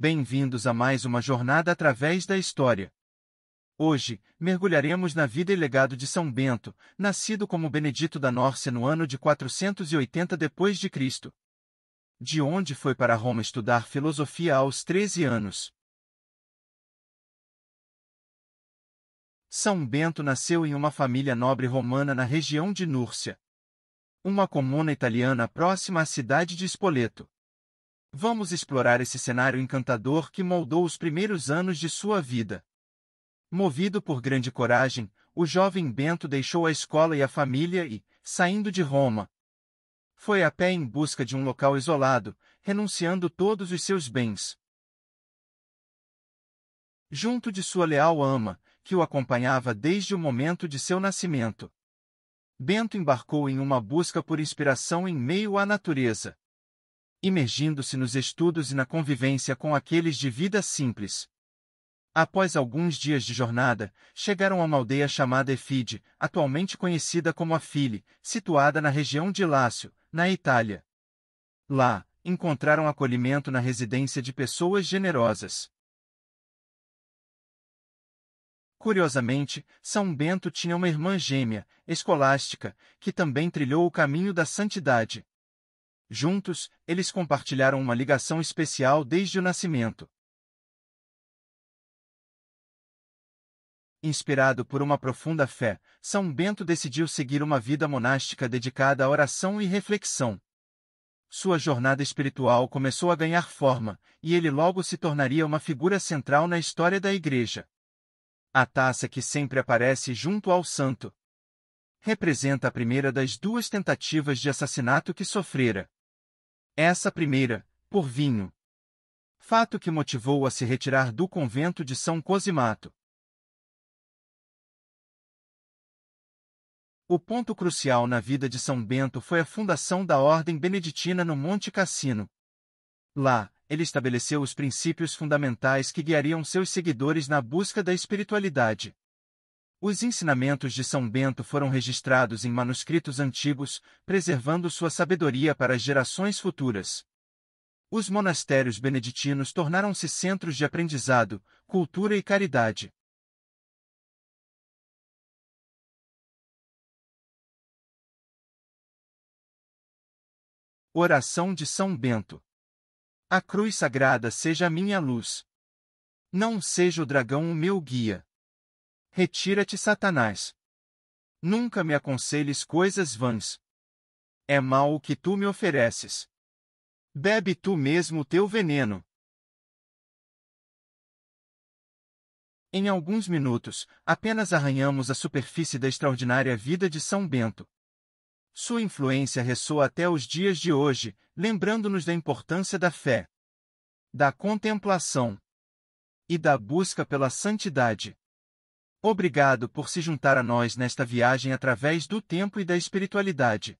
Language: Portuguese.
Bem-vindos a mais uma jornada através da história. Hoje, mergulharemos na vida e legado de São Bento, nascido como Benedito da Norcia no ano de 480 d.C. De onde foi para Roma estudar filosofia aos 13 anos. São Bento nasceu em uma família nobre romana na região de Núrcia, uma comuna italiana próxima à cidade de Spoleto. Vamos explorar esse cenário encantador que moldou os primeiros anos de sua vida. Movido por grande coragem, o jovem Bento deixou a escola e a família e, saindo de Roma, foi a pé em busca de um local isolado, renunciando todos os seus bens. Junto de sua leal ama, que o acompanhava desde o momento de seu nascimento. Bento embarcou em uma busca por inspiração em meio à natureza imergindo-se nos estudos e na convivência com aqueles de vida simples. Após alguns dias de jornada, chegaram a uma aldeia chamada Efide, atualmente conhecida como Afili, situada na região de Lácio, na Itália. Lá, encontraram acolhimento na residência de pessoas generosas. Curiosamente, São Bento tinha uma irmã gêmea, escolástica, que também trilhou o caminho da santidade. Juntos, eles compartilharam uma ligação especial desde o nascimento. Inspirado por uma profunda fé, São Bento decidiu seguir uma vida monástica dedicada à oração e reflexão. Sua jornada espiritual começou a ganhar forma, e ele logo se tornaria uma figura central na história da Igreja. A taça que sempre aparece junto ao santo representa a primeira das duas tentativas de assassinato que sofrera. Essa primeira, por vinho. Fato que motivou a se retirar do convento de São Cosimato. O ponto crucial na vida de São Bento foi a fundação da Ordem Beneditina no Monte Cassino. Lá, ele estabeleceu os princípios fundamentais que guiariam seus seguidores na busca da espiritualidade. Os ensinamentos de São Bento foram registrados em manuscritos antigos, preservando sua sabedoria para as gerações futuras. Os monastérios beneditinos tornaram-se centros de aprendizado, cultura e caridade. Oração de São Bento. A cruz sagrada seja a minha luz. Não seja o dragão o meu guia. Retira-te, Satanás. Nunca me aconselhes coisas vãs. É mal o que tu me ofereces. Bebe tu mesmo teu veneno. Em alguns minutos, apenas arranhamos a superfície da extraordinária vida de São Bento. Sua influência ressoa até os dias de hoje, lembrando-nos da importância da fé, da contemplação e da busca pela santidade. Obrigado por se juntar a nós nesta viagem através do tempo e da espiritualidade.